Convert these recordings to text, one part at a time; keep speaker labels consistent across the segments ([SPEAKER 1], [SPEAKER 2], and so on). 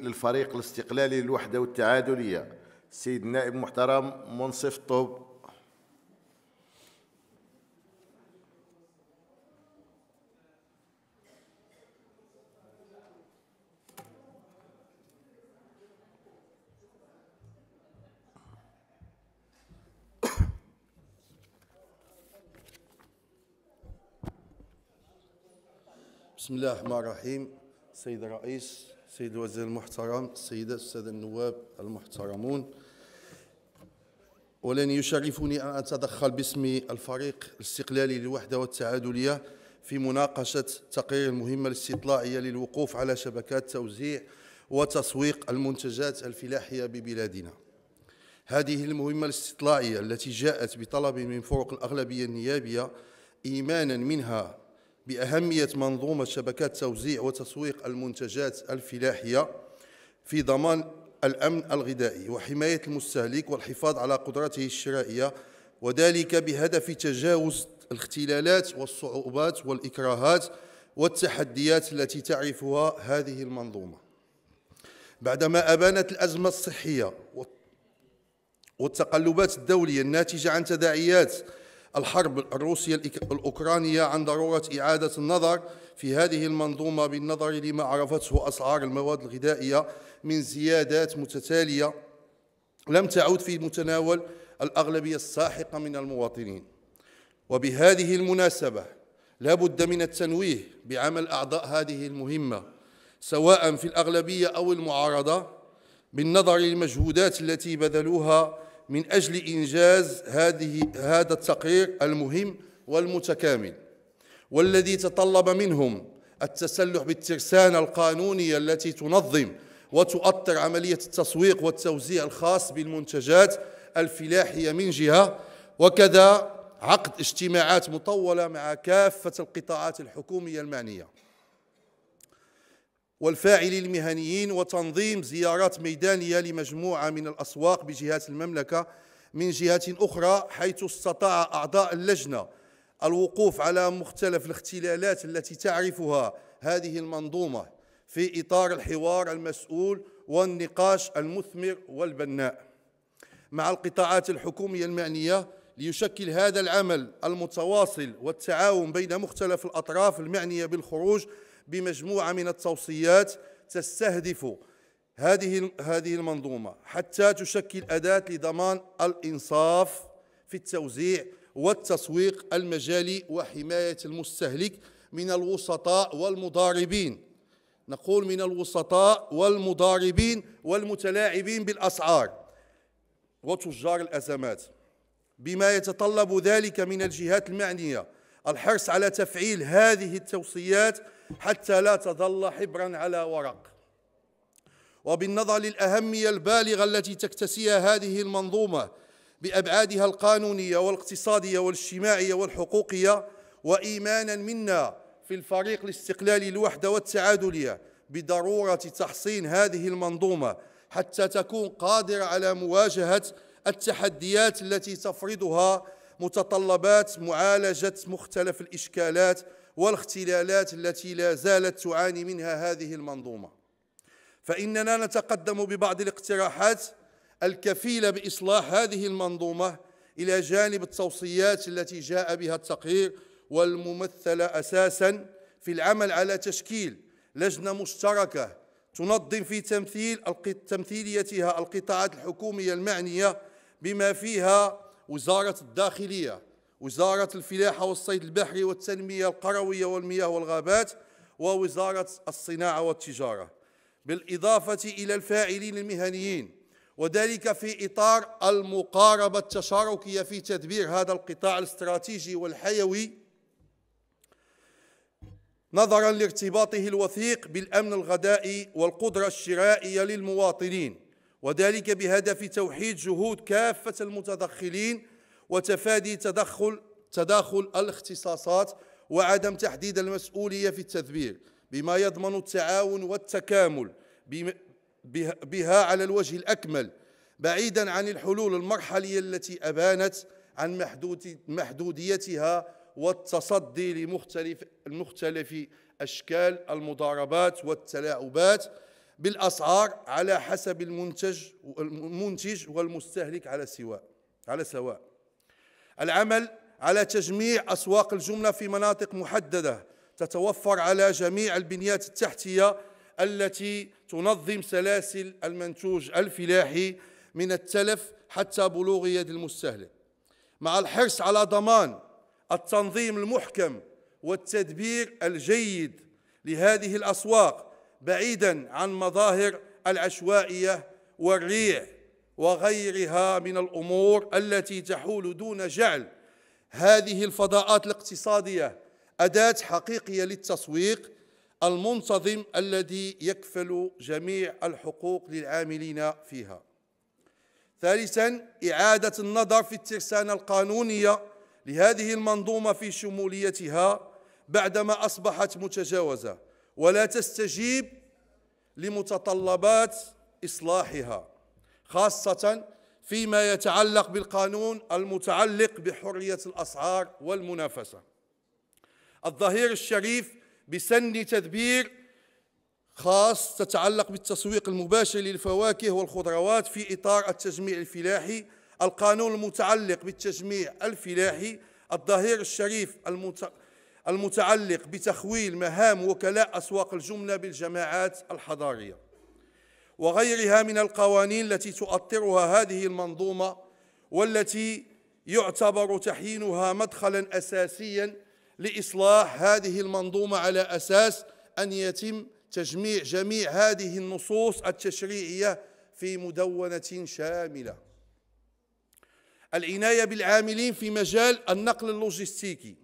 [SPEAKER 1] للفريق الاستقلالي للوحدة والتعادلية السيد النائب المحترم منصف طوب بسم الله الرحمن الرحيم سيد الرئيس سيد الوزير المحترم السيدات السادة النواب المحترمون ولن يشرفني أن أتدخل باسم الفريق الاستقلالي للوحدة والتعادلية في مناقشة تقرير المهمة الاستطلاعية للوقوف على شبكات توزيع وتسويق المنتجات الفلاحية ببلادنا هذه المهمة الاستطلاعية التي جاءت بطلب من فرق الأغلبية النيابية إيمانا منها بأهمية منظومة شبكات توزيع وتسويق المنتجات الفلاحية في ضمان الأمن الغذائي وحماية المستهلك والحفاظ على قدرته الشرائية وذلك بهدف تجاوز الاختلالات والصعوبات والإكراهات والتحديات التي تعرفها هذه المنظومة بعدما أبانت الأزمة الصحية والتقلبات الدولية الناتجة عن تداعيات الحرب الروسية الأوكرانية عن ضرورة إعادة النظر في هذه المنظومة بالنظر لما عرفته أسعار المواد الغذائية من زيادات متتالية لم تعود في متناول الأغلبية الساحقة من المواطنين وبهذه المناسبة لا بد من التنويه بعمل أعضاء هذه المهمة سواء في الأغلبية أو المعارضة بالنظر للمجهودات التي بذلوها من أجل إنجاز هذه هذا التقرير المهم والمتكامل والذي تطلب منهم التسلح بالترسانة القانونية التي تنظم وتؤطر عملية التسويق والتوزيع الخاص بالمنتجات الفلاحية من جهة وكذا عقد اجتماعات مطولة مع كافة القطاعات الحكومية المعنية والفاعل المهنيين وتنظيم زيارات ميدانية لمجموعة من الأسواق بجهات المملكة من جهة أخرى حيث استطاع أعضاء اللجنة الوقوف على مختلف الاختلالات التي تعرفها هذه المنظومة في إطار الحوار المسؤول والنقاش المثمر والبناء مع القطاعات الحكومية المعنية ليشكل هذا العمل المتواصل والتعاون بين مختلف الأطراف المعنية بالخروج بمجموعة من التوصيات تستهدف هذه هذه المنظومة حتى تشكل أداة لضمان الإنصاف في التوزيع والتسويق المجالي وحماية المستهلك من الوسطاء والمضاربين نقول من الوسطاء والمضاربين والمتلاعبين بالأسعار وتجار الأزمات بما يتطلب ذلك من الجهات المعنية الحرص على تفعيل هذه التوصيات حتى لا تظل حبرا على ورق وبالنظر للأهمية البالغة التي تكتسيها هذه المنظومة بأبعادها القانونية والاقتصادية والاجتماعية والحقوقية وإيمانا منا في الفريق الاستقلالي الوحدة والتعادلية بضرورة تحصين هذه المنظومة حتى تكون قادرة على مواجهة التحديات التي تفرضها متطلبات معالجة مختلف الإشكالات والاختلالات التي لا زالت تعاني منها هذه المنظومة فإننا نتقدم ببعض الاقتراحات الكفيلة بإصلاح هذه المنظومة إلى جانب التوصيات التي جاء بها التقرير والممثلة أساسا في العمل على تشكيل لجنة مشتركة تنظم في تمثيل تمثيليتها القطاعات الحكومية المعنية بما فيها وزارة الداخلية وزارة الفلاحة والصيد البحري والتنمية القروية والمياه والغابات ووزارة الصناعة والتجارة بالإضافة إلى الفاعلين المهنيين وذلك في إطار المقاربة التشاركية في تدبير هذا القطاع الاستراتيجي والحيوي نظرا لارتباطه الوثيق بالأمن الغذائي والقدرة الشرائية للمواطنين وذلك بهدف توحيد جهود كافة المتدخلين وتفادي تدخل تداخل الاختصاصات وعدم تحديد المسؤولية في التدبير بما يضمن التعاون والتكامل بها على الوجه الأكمل بعيدا عن الحلول المرحلية التي أبانت عن محدوديتها والتصدي لمختلف المختلف أشكال المضاربات والتلاعبات بالاسعار على حسب المنتج المنتج والمستهلك على سواء على سواء العمل على تجميع اسواق الجمله في مناطق محدده تتوفر على جميع البنيات التحتيه التي تنظم سلاسل المنتوج الفلاحي من التلف حتى بلوغ يد المستهلك مع الحرص على ضمان التنظيم المحكم والتدبير الجيد لهذه الاسواق بعيدا عن مظاهر العشوائيه والريح وغيرها من الامور التي تحول دون جعل هذه الفضاءات الاقتصاديه اداه حقيقيه للتسويق المنتظم الذي يكفل جميع الحقوق للعاملين فيها ثالثا إعادة النظر في الترسانة القانونية لهذه المنظومة في شموليتها بعدما أصبحت متجاوزة ولا تستجيب لمتطلبات إصلاحها خاصة فيما يتعلق بالقانون المتعلق بحرية الأسعار والمنافسة الظهير الشريف بسن تدبير خاص تتعلق بالتسويق المباشر للفواكه والخضروات في إطار التجميع الفلاحي القانون المتعلق بالتجميع الفلاحي الظهير الشريف المتعلق المتعلق بتخويل مهام وكلاء أسواق الجملة بالجماعات الحضارية وغيرها من القوانين التي تؤطرها هذه المنظومة والتي يعتبر تحيينها مدخلا أساسيا لإصلاح هذه المنظومة على أساس أن يتم تجميع جميع هذه النصوص التشريعية في مدونة شاملة العناية بالعاملين في مجال النقل اللوجستيكي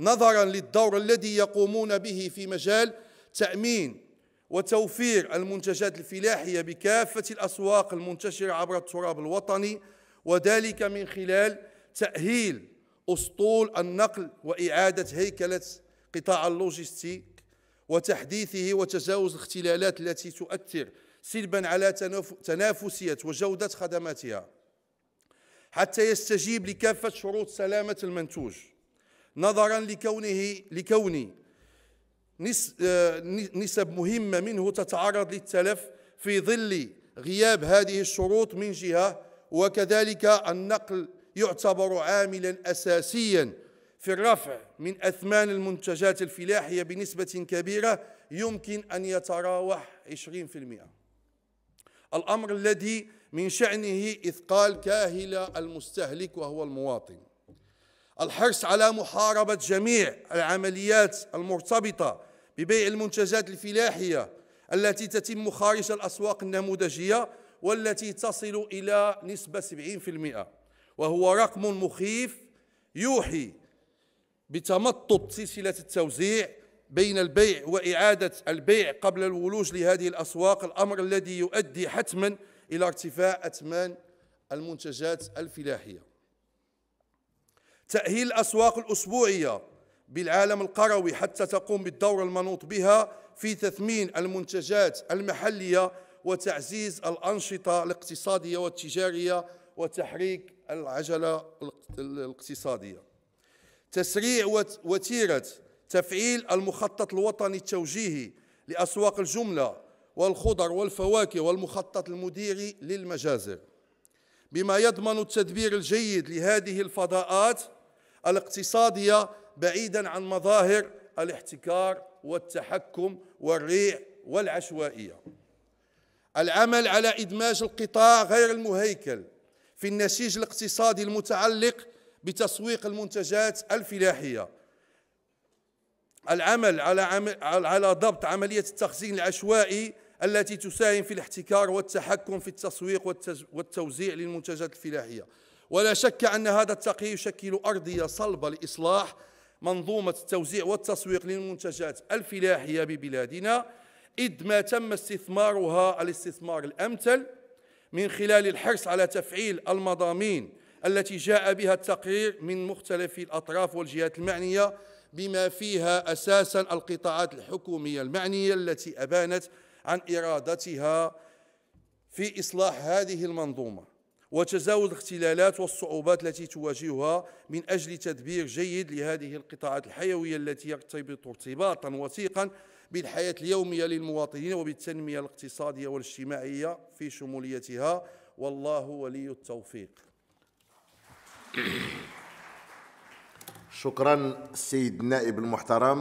[SPEAKER 1] نظرا للدور الذي يقومون به في مجال تأمين وتوفير المنتجات الفلاحية بكافة الأسواق المنتشرة عبر التراب الوطني وذلك من خلال تأهيل أسطول النقل وإعادة هيكلة قطاع اللوجستيك وتحديثه وتجاوز الاختلالات التي تؤثر سلبا على تنافسية وجودة خدماتها حتى يستجيب لكافة شروط سلامة المنتوج نظرا لكونه لكون آه، نسب مهمة منه تتعرض للتلف في ظل غياب هذه الشروط من جهة وكذلك النقل يعتبر عاملا أساسيا في الرفع من أثمان المنتجات الفلاحية بنسبة كبيرة يمكن أن يتراوح 20% الأمر الذي من شأنه إثقال كاهل المستهلك وهو المواطن الحرص على محاربة جميع العمليات المرتبطة ببيع المنتجات الفلاحية التي تتم خارج الأسواق النموذجية والتي تصل إلى نسبة 70% وهو رقم مخيف يوحي بتمطط سلسلة التوزيع بين البيع وإعادة البيع قبل الولوج لهذه الأسواق الأمر الذي يؤدي حتما إلى ارتفاع أثمان المنتجات الفلاحية تأهيل الأسواق الأسبوعية بالعالم القروي حتى تقوم بالدور المنوط بها في تثمين المنتجات المحلية وتعزيز الأنشطة الاقتصادية والتجارية وتحريك العجلة الاقتصادية تسريع وتيرة تفعيل المخطط الوطني التوجيهي لأسواق الجملة والخضر والفواكه والمخطط المديري للمجازر بما يضمن التدبير الجيد لهذه الفضاءات الاقتصادية بعيدا عن مظاهر الاحتكار والتحكم والريع والعشوائية العمل على إدماج القطاع غير المهيكل في النسيج الاقتصادي المتعلق بتسويق المنتجات الفلاحية العمل على, عمل على ضبط عملية التخزين العشوائي التي تساهم في الاحتكار والتحكم في التسويق والتوزيع للمنتجات الفلاحية ولا شك أن هذا التقي يشكل أرضية صلبة لإصلاح منظومة التوزيع والتسويق للمنتجات الفلاحية ببلادنا إذ ما تم استثمارها الاستثمار الأمثل من خلال الحرص على تفعيل المضامين التي جاء بها التقرير من مختلف الأطراف والجهات المعنية بما فيها أساسا القطاعات الحكومية المعنية التي أبانت عن إرادتها في إصلاح هذه المنظومة وتجاوز الاختلالات والصعوبات التي تواجهها من أجل تدبير جيد لهذه القطاعات الحيوية التي يرتبط ارتباطا وثيقا بالحياة اليومية للمواطنين وبالتنمية الاقتصادية والاجتماعية في شموليتها والله ولي التوفيق شكرا السيد النائب المحترم